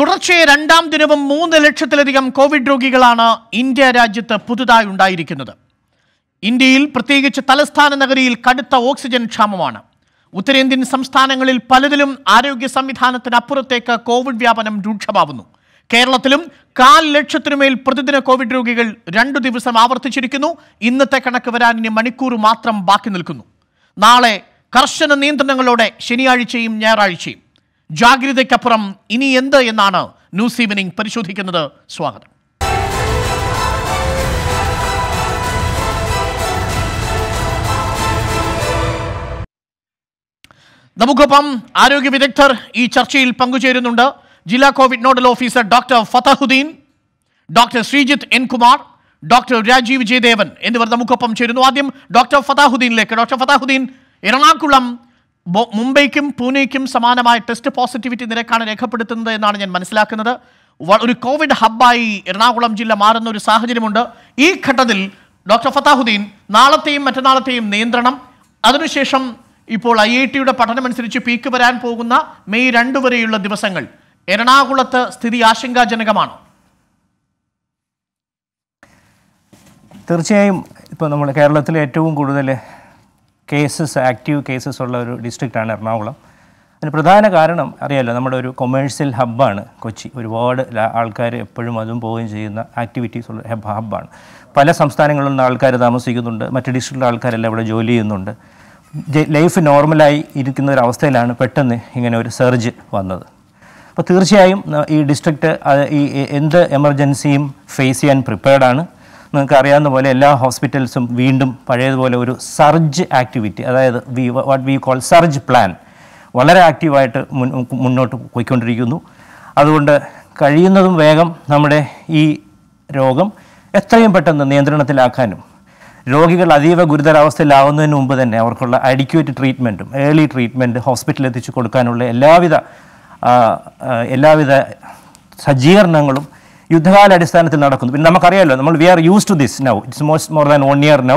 തുടർച്ചയായ രണ്ടാം ദിനവും മൂന്ന് ലക്ഷത്തിലധികം കോവിഡ് രോഗികളാണ് ഇന്ത്യ രാജ്യത്ത് പുതുതായി ഉണ്ടായിരിക്കുന്നത് ഇന്ത്യയിൽ പ്രത്യേകിച്ച് തലസ്ഥാന നഗരിയിൽ കടുത്ത ഓക്സിജൻ ക്ഷാമമാണ് ഉത്തരേന്ത്യൻ സംസ്ഥാനങ്ങളിൽ പലതിലും ആരോഗ്യ സംവിധാനത്തിനപ്പുറത്തേക്ക് കോവിഡ് വ്യാപനം രൂക്ഷമാവുന്നു കേരളത്തിലും കാൽ ലക്ഷത്തിനുമേൽ പ്രതിദിന കോവിഡ് രോഗികൾ രണ്ടു ദിവസം ആവർത്തിച്ചിരിക്കുന്നു ഇന്നത്തെ കണക്ക് വരാൻ ഇനി മണിക്കൂർ മാത്രം ബാക്കി നിൽക്കുന്നു നാളെ കർശന നിയന്ത്രണങ്ങളോടെ ശനിയാഴ്ചയും ഞായറാഴ്ചയും ജാഗ്രതയ്ക്കപ്പുറം ഇനി എന്ത് എന്നാണ് ന്യൂസ് ഈവനിംഗ് പരിശോധിക്കുന്നത് സ്വാഗതം നമുക്കൊപ്പം ആരോഗ്യ വിദഗ്ധർ ഈ ചർച്ചയിൽ പങ്കുചേരുന്നുണ്ട് ജില്ലാ Covid nodal officer doctor Fathahuddin doctor Sreejith N Kumar doctor Rajeev Jayadevan എന്നിവർ നമുക്കൊപ്പം ചേരുന്നു ആദ്യം ഡോക്ടർ ഫതാഹുദ്ദീനിലേക്ക് ഡോക്ടർ ഫതാഹുദ്ദീൻ എറണാകുളം മുംബൈക്കും പൂനെയ്ക്കും സമാനമായ ടെസ്റ്റ് പോസിറ്റിവിറ്റി നിരക്കാണ് രേഖപ്പെടുത്തുന്നത് എന്നാണ് ഞാൻ മനസ്സിലാക്കുന്നത് ഒരു കോവിഡ് ഹബ്ബായി എറണാകുളം ജില്ല മാറുന്ന ഒരു സാഹചര്യമുണ്ട് ഈ ഘട്ടത്തിൽ ഡോക്ടർ ഫത്താഹുദ്ദീൻ നാളത്തെയും മറ്റന്നാളത്തെയും നിയന്ത്രണം അതിനുശേഷം ഇപ്പോൾ ഐ ഐ ടിയുടെ പഠനമനുസരിച്ച് പീക്ക് വരാൻ പോകുന്ന മെയ് രണ്ട് വരെയുള്ള ദിവസങ്ങൾ എറണാകുളത്ത് സ്ഥിതി ആശങ്കാജനകമാണ് തീർച്ചയായും ഇപ്പോൾ നമ്മൾ കേരളത്തിൽ ഏറ്റവും കൂടുതൽ കേസസ് ആക്റ്റീവ് കേസസ് ഉള്ള ഒരു ഡിസ്ട്രിക്റ്റാണ് എറണാകുളം അതിന് പ്രധാന കാരണം അറിയാമല്ലോ നമ്മുടെ ഒരു കൊമേഴ്സ്യൽ ഹബ്ബാണ് കൊച്ചി ഒരുപാട് ആൾക്കാർ എപ്പോഴും അതും പോവുകയും ചെയ്യുന്ന ആക്ടിവിറ്റീസ് ഉള്ള ഹബ് ഹബ്ബാണ് പല സംസ്ഥാനങ്ങളിൽ നിന്ന് ആൾക്കാർ താമസിക്കുന്നുണ്ട് മറ്റ് ഡിസ്ട്രിക്റ്റിലെ ആൾക്കാരെല്ലാം ഇവിടെ ജോലി ചെയ്യുന്നുണ്ട് ലൈഫ് നോർമലായി ഇരിക്കുന്ന ഒരു അവസ്ഥയിലാണ് പെട്ടെന്ന് ഇങ്ങനെ ഒരു സെർജ് വന്നത് അപ്പോൾ തീർച്ചയായും ഈ ഡിസ്ട്രിക്റ്റ് ഈ എന്ത് എമർജൻസിയും ഫേസ് ചെയ്യാൻ പ്രിപ്പയർഡാണ് നിങ്ങൾക്ക് അറിയാവുന്ന പോലെ എല്ലാ ഹോസ്പിറ്റൽസും വീണ്ടും പഴയതുപോലെ ഒരു സർജ് ആക്ടിവിറ്റി അതായത് we what we call surge plan വളരെ ആക്റ്റീവായിട്ട് മുന്നോട്ട് പോയിക്കൊണ്ടിരിക്കുന്നു അതുകൊണ്ട് കഴിയുന്നതും വേഗം നമ്മുടെ ഈ രോഗം എത്രയും പെട്ടെന്ന് നിയന്ത്രണത്തിലാക്കാനും രോഗികൾ അതീവ ഗുരുതരാവസ്ഥയിലാവുന്നതിന് മുമ്പ് തന്നെ അവർക്കുള്ള അഡിക്യുവേറ്റ് ട്രീറ്റ്മെൻറ്റും ഏർലി ട്രീറ്റ്മെൻറ്റ് ഹോസ്പിറ്റലിൽ എത്തിച്ചു കൊടുക്കാനുള്ള എല്ലാവിധ എല്ലാവിധ സജ്ജീകരണങ്ങളും യുദ്ധകാലാടിസ്ഥാനത്തിൽ നടക്കുന്നു പിന്നെ നമുക്കറിയാമല്ലോ നമ്മൾ we are use to this now it's most more than one year now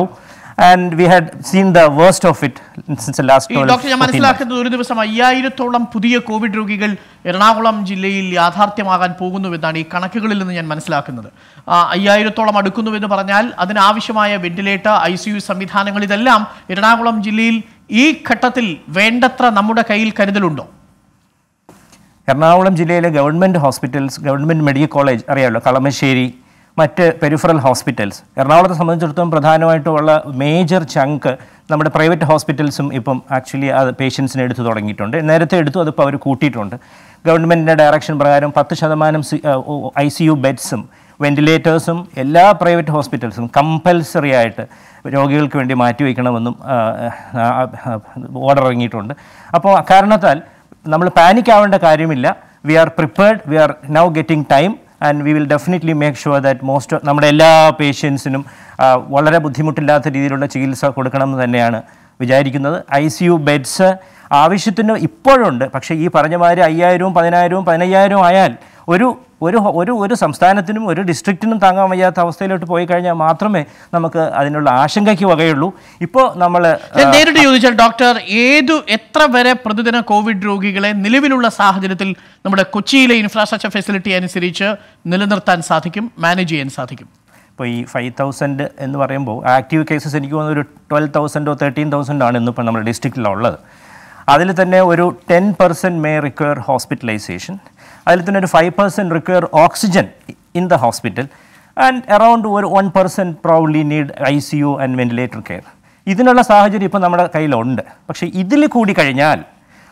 and we had seen the worst of it last doctor ഞാൻ മനസ്സിലാക്കുന്നത് ഒരു ദിവസം അയ്യായിരത്തോളം പുതിയ കോവിഡ് രോഗികൾ എറണാകുളം ജില്ലയിൽ യാഥാർത്ഥ്യമാകാൻ പോകുന്നുവെന്നാണ് ഈ കണക്കുകളിൽ നിന്ന് ഞാൻ മനസ്സിലാക്കുന്നത് അയ്യായിരത്തോളം അടുക്കുന്നുവെന്ന് പറഞ്ഞാൽ അതിനാവശ്യമായ വെന്റിലേറ്റർ ഐ സി യു സംവിധാനങ്ങൾ ഇതെല്ലാം എറണാകുളം ജില്ലയിൽ ഈ ഘട്ടത്തിൽ വേണ്ടത്ര നമ്മുടെ കയ്യിൽ കരുതലുണ്ടോ എറണാകുളം ജില്ലയിലെ government hospitals government medical college അറിയാമല്ലോ കളമശ്ശേരി മറ്റ് പെരിഫറൽ ഹോസ്പിറ്റൽസ് എറണാകുളത്തെ സംബന്ധിച്ചിടത്തോളം പ്രധാനമായിട്ടുമുള്ള മേജർ ചങ്ക് നമ്മുടെ പ്രൈവറ്റ് ഹോസ്പിറ്റൽസും ഇപ്പം ആക്ച്വലി അത് പേഷ്യൻസിനെ എടുത്തു തുടങ്ങിയിട്ടുണ്ട് നേരത്തെ എടുത്തു അതിപ്പോൾ അവർ കൂട്ടിയിട്ടുണ്ട് ഗവൺമെൻറ്റിൻ്റെ ഡയറക്ഷൻ പ്രകാരം പത്ത് ശതമാനം ഐ സി യു ബെഡ്സും വെൻറ്റിലേറ്റേഴ്സും എല്ലാ പ്രൈവറ്റ് ഹോസ്പിറ്റൽസും കമ്പൽസറി ആയിട്ട് രോഗികൾക്ക് വേണ്ടി മാറ്റിവെക്കണമെന്നും ഓർഡർ ഇറങ്ങിയിട്ടുണ്ട് അപ്പോൾ കാരണത്താൽ നമ്മൾ പാനിക് ആവേണ്ട കാര്യമില്ല we are prepared we are now getting time and we will definitely make sure that most നമ്മുടെ എല്ലാ പേഷ്യൻസിനും വളരെ ബുദ്ധിമുട്ടില്ലാത്ത രീതിയിലുള്ള ചികിത്സ കൊടുക്കണമെന്ന് തന്നെയാണ് വിചാരിക്കുന്നത് ഐ സി യു ബെഡ്സ് ആവശ്യത്തിന് ഇപ്പോഴുണ്ട് പക്ഷേ ഈ പറഞ്ഞമാതിരി അയ്യായിരവും പതിനായിരവും പതിനയ്യായിരവും ആയാൽ ഒരു ഒരു ഒരു ഒരു സംസ്ഥാനത്തിനും ഒരു ഡിസ്ട്രിക്റ്റിനും താങ്ങാൻ വയ്യാത്ത അവസ്ഥയിലോട്ട് പോയി കഴിഞ്ഞാൽ മാത്രമേ നമുക്ക് അതിനുള്ള ആശങ്കയ്ക്ക് വകയുള്ളൂ ഇപ്പോൾ നമ്മൾ നേരിട്ട് ചോദിച്ചാൽ ഡോക്ടർ ഏതു എത്ര വരെ പ്രതിദിന കോവിഡ് രോഗികളെ നിലവിലുള്ള സാഹചര്യത്തിൽ നമ്മുടെ കൊച്ചിയിലെ ഇൻഫ്രാസ്ട്രക്ചർ ഫെസിലിറ്റി അനുസരിച്ച് നിലനിർത്താൻ സാധിക്കും മാനേജ് ചെയ്യാൻ സാധിക്കും ഇപ്പോൾ ഈ ഫൈവ് തൗസൻഡ് എന്ന് പറയുമ്പോൾ ആക്റ്റീവ് കേസസ് എനിക്ക് തോന്നുന്നു ഒരു ട്വൽവ് തൗസൻഡോ തേർട്ടീൻ തൗസൻഡോ ആണ് ഇന്നിപ്പോൾ നമ്മുടെ ഡിസ്ട്രിക്റ്റിലുള്ളത് അതിൽ തന്നെ ഒരു ten percent may require hospitalization അതിൽ തന്നെ ഒരു five percent require oxygen in the hospital and around ഒരു one percent probably need I C U and ventilator care ഇതിനുള്ള സാഹചര്യം ഇപ്പോൾ നമ്മുടെ കയ്യിലുണ്ട് പക്ഷേ ഇതിൽ കൂടി കഴിഞ്ഞാൽ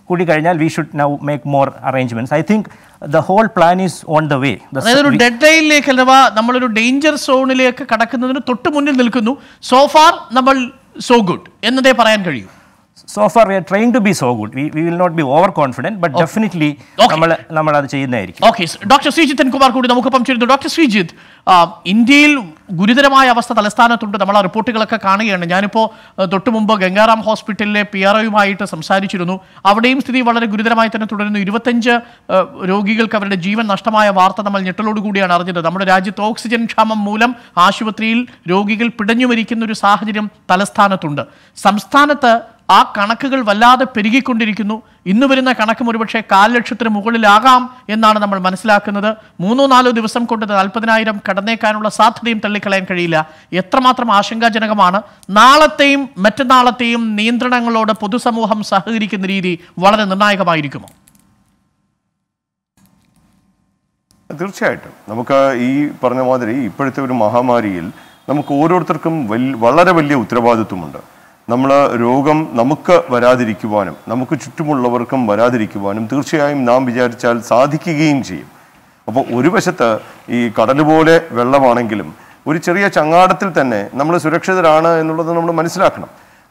കൂടി കഴിഞ്ഞാൽ we should now make more arrangements I think the whole plan is on the way അതായത് ഒരു ഡെഡ് ലൈനിലേക്ക് അഥവാ നമ്മളൊരു ഡേഞ്ചർ സോണിലേക്ക് കടക്കുന്നതിന് തൊട്ട് മുന്നിൽ നിൽക്കുന്നു സോ ഫാർ നമ്മൾ സോ ഗുഡ് എന്നതേ പറയാൻ കഴിയൂ so far we are trying to be so good we will not be over confident but definitely നമ്മൾ നമ്മൾ അത് ചെയ്യുന്നതായിരിക്കും ഓക്കെ ഡോക്ടർ ശ്രീജിത്തൻ കുമാർ കൂടി നമുക്ക് ഡോക്ടർ ശ്രീജിത്ത് ഇന്ത്യയിൽ ഗുരുതരമായ അവസ്ഥ തലസ്ഥാനത്തുണ്ട് നമ്മൾ ആ റിപ്പോർട്ടുകളൊക്കെ കാണുകയാണ് ഞാനിപ്പോൾ തൊട്ടു മുമ്പ് ഗംഗാറാം ഹോസ്പിറ്റലിലെ പി ആർ ഒയുമായിട്ട് സംസാരിച്ചിരുന്നു അവിടെയും സ്ഥിതി വളരെ ഗുരുതരമായി തന്നെ തുടരുന്നു ഇരുപത്തഞ്ച് രോഗികൾക്ക് അവരുടെ ജീവൻ നഷ്ടമായ വാർത്ത നമ്മൾ ഞെട്ടലോടുകൂടിയാണ് അറിഞ്ഞത് നമ്മുടെ രാജ്യത്ത് ഓക്സിജൻ ക്ഷാമം മൂലം ആശുപത്രിയിൽ രോഗികൾ പിടഞ്ഞു മരിക്കുന്ന ഒരു സാഹചര്യം തലസ്ഥാനത്തുണ്ട് സംസ്ഥാനത്ത് ആ കണക്കുകൾ വല്ലാതെ പെരുകിക്കൊണ്ടിരിക്കുന്നു ഇന്ന് വരുന്ന കണക്കും ഒരുപക്ഷെ കാല് ലക്ഷത്തിന് മുകളിലാകാം എന്നാണ് നമ്മൾ മനസ്സിലാക്കുന്നത് മൂന്നോ നാലോ ദിവസം കൊണ്ട് നാൽപ്പതിനായിരം കടന്നേക്കാനുള്ള സാധ്യതയും തള്ളിക്കളയാൻ കഴിയില്ല എത്രമാത്രം ആശങ്കാജനകമാണ് നാളത്തെയും മറ്റന്നാളത്തെയും നിയന്ത്രണങ്ങളോട് പൊതുസമൂഹം സഹകരിക്കുന്ന രീതി വളരെ നിർണായകമായിരിക്കുമോ തീർച്ചയായിട്ടും നമുക്ക് ഈ പറഞ്ഞ മാതിരി ഇപ്പോഴത്തെ ഒരു മഹാമാരിയിൽ നമുക്ക് ഓരോരുത്തർക്കും വളരെ വലിയ ഉത്തരവാദിത്വമുണ്ട് നമ്മൾ രോഗം നമുക്ക് വരാതിരിക്കുവാനും നമുക്ക് ചുറ്റുമുള്ളവർക്കും വരാതിരിക്കുവാനും തീർച്ചയായും നാം വിചാരിച്ചാൽ സാധിക്കുകയും ചെയ്യും അപ്പോൾ ഒരു വശത്ത് ഈ കടൽ പോലെ വെള്ളമാണെങ്കിലും ഒരു ചെറിയ ചങ്ങാടത്തിൽ തന്നെ നമ്മൾ സുരക്ഷിതരാണ് എന്നുള്ളത് നമ്മൾ മനസ്സിലാക്കണം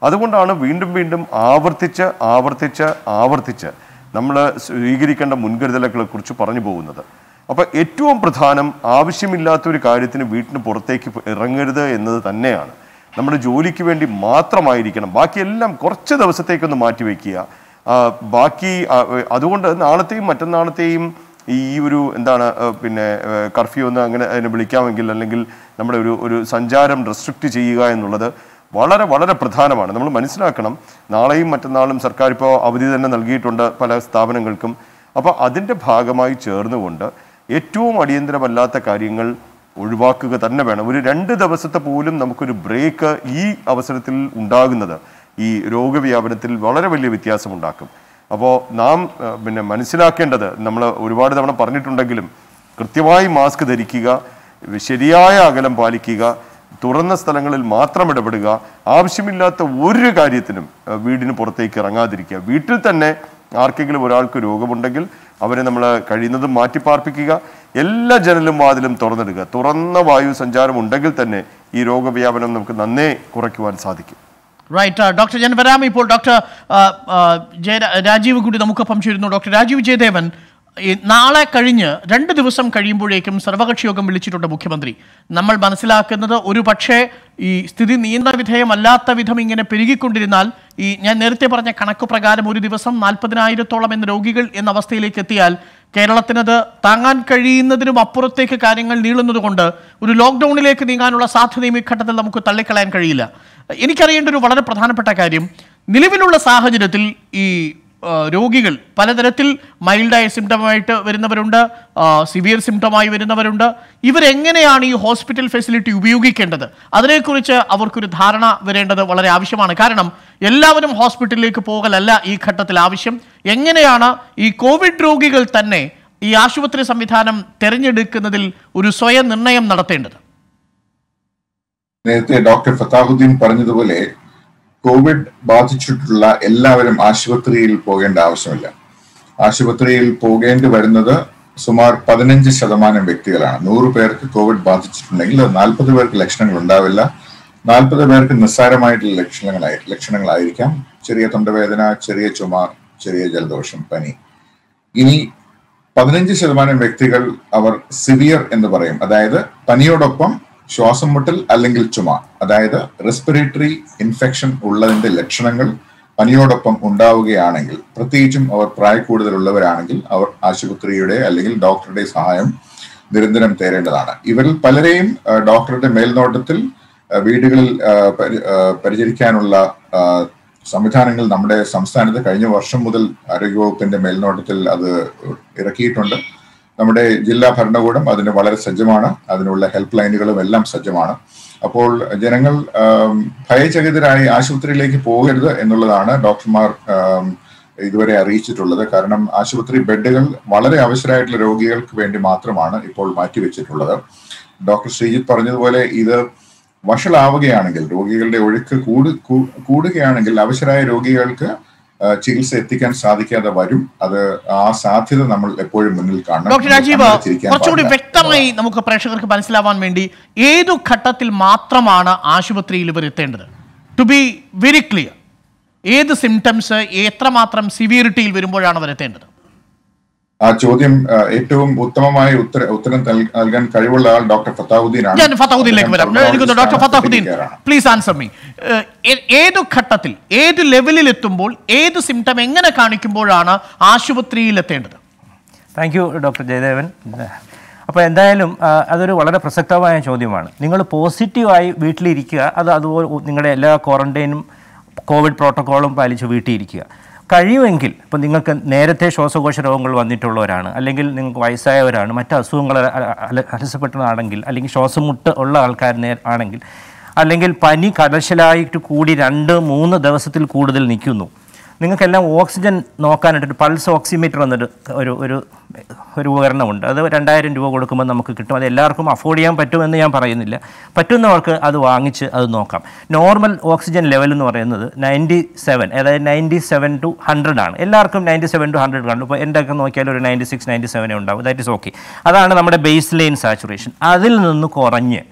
അതുകൊണ്ടാണ് വീണ്ടും വീണ്ടും ആവർത്തിച്ച് ആവർത്തിച്ച് ആവർത്തിച്ച് നമ്മൾ സ്വീകരിക്കേണ്ട മുൻകരുതലുകളെ കുറിച്ച് പറഞ്ഞു പോകുന്നത് അപ്പോൾ ഏറ്റവും പ്രധാനം ആവശ്യമില്ലാത്ത ഒരു കാര്യത്തിന് വീട്ടിന് പുറത്തേക്ക് ഇറങ്ങരുത് എന്നത് തന്നെയാണ് നമ്മുടെ ജോലിക്ക് വേണ്ടി മാത്രമായിരിക്കണം ബാക്കിയെല്ലാം കുറച്ച് ദിവസത്തേക്കൊന്ന് മാറ്റിവെക്കുക ബാക്കി അതുകൊണ്ട് നാളത്തെയും മറ്റന്നാളത്തെയും ഈ ഒരു എന്താണ് പിന്നെ കർഫ്യൂ എന്ന് അങ്ങനെ അതിനെ വിളിക്കാമെങ്കിൽ അല്ലെങ്കിൽ നമ്മുടെ ഒരു ഒരു സഞ്ചാരം റെസ്ട്രിക്റ്റ് ചെയ്യുക എന്നുള്ളത് വളരെ വളരെ പ്രധാനമാണ് നമ്മൾ മനസ്സിലാക്കണം നാളെയും മറ്റന്നാളും സർക്കാർ ഇപ്പോൾ അവധി തന്നെ നൽകിയിട്ടുണ്ട് പല സ്ഥാപനങ്ങൾക്കും അപ്പോൾ അതിൻ്റെ ഭാഗമായി ചേർന്നുകൊണ്ട് ഏറ്റവും അടിയന്തരമല്ലാത്ത കാര്യങ്ങൾ ഒഴിവാക്കുക തന്നെ വേണം ഒരു രണ്ട് ദിവസത്തെ പോലും നമുക്കൊരു ബ്രേക്ക് ഈ അവസരത്തിൽ ഉണ്ടാകുന്നത് ഈ രോഗവ്യാപനത്തിൽ വളരെ വലിയ വ്യത്യാസമുണ്ടാക്കും അപ്പോൾ നാം പിന്നെ മനസ്സിലാക്കേണ്ടത് നമ്മൾ ഒരുപാട് തവണ പറഞ്ഞിട്ടുണ്ടെങ്കിലും കൃത്യമായി മാസ്ക് ധരിക്കുക ശരിയായ അകലം പാലിക്കുക തുറന്ന സ്ഥലങ്ങളിൽ മാത്രം ഇടപെടുക ആവശ്യമില്ലാത്ത ഒരു കാര്യത്തിനും വീടിന് പുറത്തേക്ക് ഇറങ്ങാതിരിക്കുക വീട്ടിൽ തന്നെ ആർക്കെങ്കിലും ഒരാൾക്ക് രോഗമുണ്ടെങ്കിൽ അവരെ നമ്മൾ കഴിയുന്നതും മാറ്റിപ്പാർപ്പിക്കുക എല്ലാ ജനലും വാതിലും തുറന്നിടുക തുറന്ന വായു സഞ്ചാരം ഉണ്ടെങ്കിൽ തന്നെ ഈ രോഗവ്യാപനം നമുക്ക് നന്നേ കുറയ്ക്കുവാൻ സാധിക്കും റൈറ്റ് ഡോക്ടർ ഞാൻ വരാം ഇപ്പോൾ doctor uh, uh, Jaya Rajeev കൂടി നമുക്കൊപ്പം ചേരുന്നു ഡോക്ടർ രാജീവ് ജയദേവൻ നാളെ കഴിഞ്ഞ് രണ്ട് ദിവസം കഴിയുമ്പോഴേക്കും സർവകക്ഷി യോഗം വിളിച്ചിട്ടുണ്ട് മുഖ്യമന്ത്രി നമ്മൾ മനസ്സിലാക്കുന്നത് ഒരു പക്ഷേ ഈ സ്ഥിതി നിയന്ത്രണ വിധേയമല്ലാത്ത വിധം ഇങ്ങനെ പെരുകിക്കൊണ്ടിരുന്നാൽ ഈ ഞാൻ നേരത്തെ പറഞ്ഞ കണക്ക് പ്രകാരം ഒരു ദിവസം നാൽപ്പതിനായിരത്തോളം എന്ന രോഗികൾ എന്ന അവസ്ഥയിലേക്ക് എത്തിയാൽ കേരളത്തിനത് താങ്ങാൻ കഴിയുന്നതിനും അപ്പുറത്തേക്ക് കാര്യങ്ങൾ നീളുന്നതുകൊണ്ട് ഒരു ലോക്ക്ഡൗണിലേക്ക് നീങ്ങാനുള്ള സാധ്യതയും ഈ ഘട്ടത്തിൽ നമുക്ക് തള്ളിക്കളയാൻ കഴിയില്ല എനിക്കറിയേണ്ട ഒരു വളരെ പ്രധാനപ്പെട്ട കാര്യം നിലവിലുള്ള സാഹചര്യത്തിൽ ഈ രോഗികൾ പലതരത്തിൽ മൈൽഡായ സിംറ്റമായിട്ട് വരുന്നവരുണ്ട് സിവിയർ സിംറ്റമായി വരുന്നവരുണ്ട് ഇവരെങ്ങനെയാണ് ഈ ഹോസ്പിറ്റൽ ഫെസിലിറ്റി ഉപയോഗിക്കേണ്ടത് അതിനെക്കുറിച്ച് അവർക്കൊരു ധാരണ വരേണ്ടത് വളരെ ആവശ്യമാണ് കാരണം എല്ലാവരും ഹോസ്പിറ്റലിലേക്ക് പോകലല്ല ഈ ഘട്ടത്തിൽ ആവശ്യം എങ്ങനെയാണ് ഈ കോവിഡ് രോഗികൾ തന്നെ ഈ ആശുപത്രി സംവിധാനം തിരഞ്ഞെടുക്കുന്നതിൽ ഒരു സ്വയം നിർണയം നടത്തേണ്ടത് നേരത്തെ ഡോക്ടർ ഫത്താഹുദ്ദീൻ പറഞ്ഞതുപോലെ കോവിഡ് ബാധിച്ചിട്ടുള്ള എല്ലാവരും ആശുപത്രിയിൽ പോകേണ്ട ആവശ്യമില്ല ആശുപത്രിയിൽ പോകേണ്ടി വരുന്നത് സുമാർ പതിനഞ്ച് ശതമാനം വ്യക്തികളാണ് നൂറ് പേർക്ക് കോവിഡ് ബാധിച്ചിട്ടുണ്ടെങ്കിൽ അത് നാൽപ്പത് പേർക്ക് ലക്ഷണങ്ങൾ ഉണ്ടാവില്ല നാൽപ്പത് പേർക്ക് നിസ്സാരമായിട്ടുള്ള ലക്ഷണങ്ങളായി ലക്ഷണങ്ങളായിരിക്കാം ചെറിയ തൊണ്ടവേദന ചെറിയ ചുമ ചെറിയ ജലദോഷം പനി ഇനി പതിനഞ്ച് ശതമാനം വ്യക്തികൾ അവർ സിവിയർ എന്ന് പറയും അതായത് പനിയോടൊപ്പം ശ്വാസം മുട്ടൽ അല്ലെങ്കിൽ ചുമ അതായത് റെസ്പിറേറ്ററി ഇൻഫെക്ഷൻ ഉള്ളതിന്റെ ലക്ഷണങ്ങൾ പനിയോടൊപ്പം ഉണ്ടാവുകയാണെങ്കിൽ പ്രത്യേകിച്ചും അവർ കൂടുതലുള്ളവരാണെങ്കിൽ അവർ ആശുപത്രിയുടെ അല്ലെങ്കിൽ ഡോക്ടറുടെ സഹായം നിരന്തരം തേരേണ്ടതാണ് ഇവരിൽ പലരെയും ഡോക്ടറുടെ മേൽനോട്ടത്തിൽ വീടുകളിൽ പരിചരിക്കാനുള്ള സംവിധാനങ്ങൾ നമ്മുടെ സംസ്ഥാനത്ത് കഴിഞ്ഞ വർഷം മുതൽ ആരോഗ്യവകുപ്പിന്റെ മേൽനോട്ടത്തിൽ അത് ഇറക്കിയിട്ടുണ്ട് നമ്മുടെ ജില്ലാ ഭരണകൂടം അതിന് വളരെ സജ്ജമാണ് അതിനുള്ള ഹെൽപ്പ് ലൈനുകളും എല്ലാം സജ്ജമാണ് അപ്പോൾ ജനങ്ങൾ ഭയചകിതരായി ആശുപത്രിയിലേക്ക് പോകരുത് എന്നുള്ളതാണ് ഡോക്ടർമാർ ഇതുവരെ അറിയിച്ചിട്ടുള്ളത് കാരണം ആശുപത്രി ബെഡുകൾ വളരെ അവശരായിട്ടുള്ള രോഗികൾക്ക് വേണ്ടി മാത്രമാണ് ഇപ്പോൾ മാറ്റിവെച്ചിട്ടുള്ളത് ഡോക്ടർ ശ്രീജിത്ത് പറഞ്ഞതുപോലെ ഇത് വഷളാവുകയാണെങ്കിൽ രോഗികളുടെ ഒഴുക്ക് കൂടുകയാണെങ്കിൽ അവശരായ രോഗികൾക്ക് ചികിത്സ എത്തിക്കാൻ സാധിക്കാതെ വരും അത് ആ സാധ്യത നമ്മൾ എപ്പോഴും മുന്നിൽ കാണണം ഡോക്ടർ രാജീവ് കുറച്ചുകൂടി വ്യക്തമായി നമുക്ക് പ്രേക്ഷകർക്ക് മനസ്സിലാവാൻ വേണ്ടി ഏതു ഘട്ടത്തിൽ മാത്രമാണ് ആശുപത്രിയിൽ ഇവർ എത്തേണ്ടത് ടു ബി വെരി ക്ലിയർ ഏത് സിംറ്റംസ് എത്രമാത്രം സിവിയറിറ്റിയിൽ വരുമ്പോഴാണ് അവർ എത്തേണ്ടത് ആ ചോദ്യം ഏറ്റവും ഉത്തമമായ ഉത്തര ഉത്തരം നൽകാൻ കഴിവുള്ള ആൾ ഡോക്ടർ ഫത്താഹുദ്ദീൻ ആണ് ഞാൻ ഡോക്ടർ പ്ലീസ് ആൻസർ മീ ഏത് ഘട്ടത്തിൽ ഏത് ലെവലിൽ എത്തുമ്പോൾ ഏത് സിംറ്റം എങ്ങനെ കാണിക്കുമ്പോഴാണ് ആശുപത്രിയിൽ എത്തേണ്ടത് താങ്ക് യു ഡോക്ടർ ജയദേവൻ അപ്പോൾ എന്തായാലും അതൊരു വളരെ പ്രസക്തമായ ചോദ്യമാണ് നിങ്ങൾ പോസിറ്റീവായി വീട്ടിലിരിക്കുക അത് അതുപോലെ നിങ്ങളുടെ എല്ലാ ക്വാറന്റൈനും കോവിഡ് പ്രോട്ടോക്കോളും പാലിച്ച് വീട്ടിലിരിക്കുക കഴിയുമെങ്കിൽ ഇപ്പം നിങ്ങൾക്ക് നേരത്തെ ശ്വാസകോശ രോഗങ്ങൾ വന്നിട്ടുള്ളവരാണ് അല്ലെങ്കിൽ നിങ്ങൾക്ക് വയസ്സായവരാണ് മറ്റ് അസുഖങ്ങൾ അലസപ്പെട്ടതാണെങ്കിൽ അല്ലെങ്കിൽ ശ്വാസമുട്ട് ഉള്ള ആൾക്കാർ ആണെങ്കിൽ അല്ലെങ്കിൽ പനി കടശലായിട്ട് കൂടി രണ്ട് മൂന്ന് ദിവസത്തിൽ കൂടുതൽ നിൽക്കുന്നു നിങ്ങൾക്കെല്ലാം ഓക്സിജൻ നോക്കാനായിട്ടൊരു പൾസ് ഓക്സിമീറ്റർ എന്നൊരു ഒരു ഒരു ഒരു ഉപകരണമുണ്ട് അത് രണ്ടായിരം രൂപ കൊടുക്കുമ്പോൾ നമുക്ക് കിട്ടും അത് എല്ലാവർക്കും അഫോർഡ് ചെയ്യാൻ പറ്റുമെന്ന് ഞാൻ പറയുന്നില്ല പറ്റുന്നവർക്ക് അത് വാങ്ങിച്ച് അത് നോക്കാം നോർമൽ ഓക്സിജൻ ലെവൽ എന്ന് പറയുന്നത് നയൻറ്റി സെവൻ അതായത് നയൻറ്റി സെവൻ ടു ഹൺഡ്രഡ് ആണ് എല്ലാവർക്കും നയൻറ്റി സെവൻ ടു ഹൺഡ്രഡ് കാണും ഇപ്പോൾ എൻ്റെ ഒക്കെ നോക്കിയാൽ ഒരു നയൻറ്റി സിക്സ് നയൻറ്റി സെവനേ ഉണ്ടാവും ദാറ്റ് ഇസ് ഓക്കെ അതാണ് നമ്മുടെ ബേസ് ലൈൻ സാച്ചുറേഷൻ അതിൽ നിന്ന് കുറഞ്ഞ്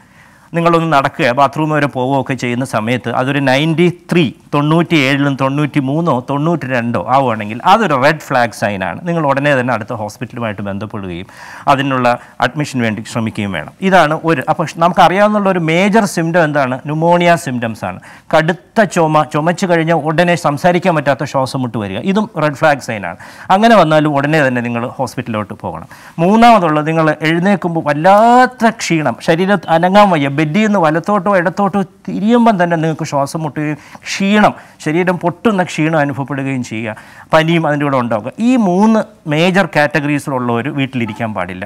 നിങ്ങളൊന്ന് നടക്കുക ബാത്റൂം വരെ പോവുകയൊക്കെ ചെയ്യുന്ന സമയത്ത് അതൊരു നയൻറ്റി ത്രീ തൊണ്ണൂറ്റി ഏഴിലും തൊണ്ണൂറ്റി മൂന്നോ തൊണ്ണൂറ്റി രണ്ടോ ആവുകയാണെങ്കിൽ അതൊരു റെഡ് ഫ്ലാഗ് സൈനാണ് നിങ്ങൾ ഉടനെ തന്നെ അടുത്ത ഹോസ്പിറ്റലുമായിട്ട് ബന്ധപ്പെടുകയും അതിനുള്ള അഡ്മിഷൻ വേണ്ടി ശ്രമിക്കുകയും വേണം ഇതാണ് ഒരു അപ്പോൾ നമുക്കറിയാവുന്ന ഒരു മേജർ സിംറ്റം എന്താണ് ന്യൂമോണിയ സിംറ്റംസ് ആണ് കടുത്ത ചുമ ചുമച്ചു കഴിഞ്ഞാൽ ഉടനെ സംസാരിക്കാൻ പറ്റാത്ത ശ്വാസം മുട്ട് വരിക ഇതും റെഡ് ഫ്ലാഗ് സൈനാണ് അങ്ങനെ വന്നാലും ഉടനെ തന്നെ നിങ്ങൾ ഹോസ്പിറ്റലിലോട്ട് പോകണം മൂന്നാമതുള്ളത് നിങ്ങൾ എഴുന്നേൽക്കുമ്പോൾ വല്ലാത്ത ക്ഷീണം ശരീരം അനങ്ങാൻ വയ്യ ബെഡിൽ നിന്ന് വലത്തോട്ടോ ഇടത്തോട്ടോ തിരിയുമ്പം തന്നെ നിങ്ങൾക്ക് ശ്വാസം മുട്ടുകയും ക്ഷീണം ശരീരം പൊട്ടുന്ന ക്ഷീണം അനുഭവപ്പെടുകയും ചെയ്യുക പനിയും അതിൻ്റെ കൂടെ ഉണ്ടാവുക ഈ മൂന്ന് മേജർ കാറ്റഗറീസിലുള്ളവർ വീട്ടിലിരിക്കാൻ പാടില്ല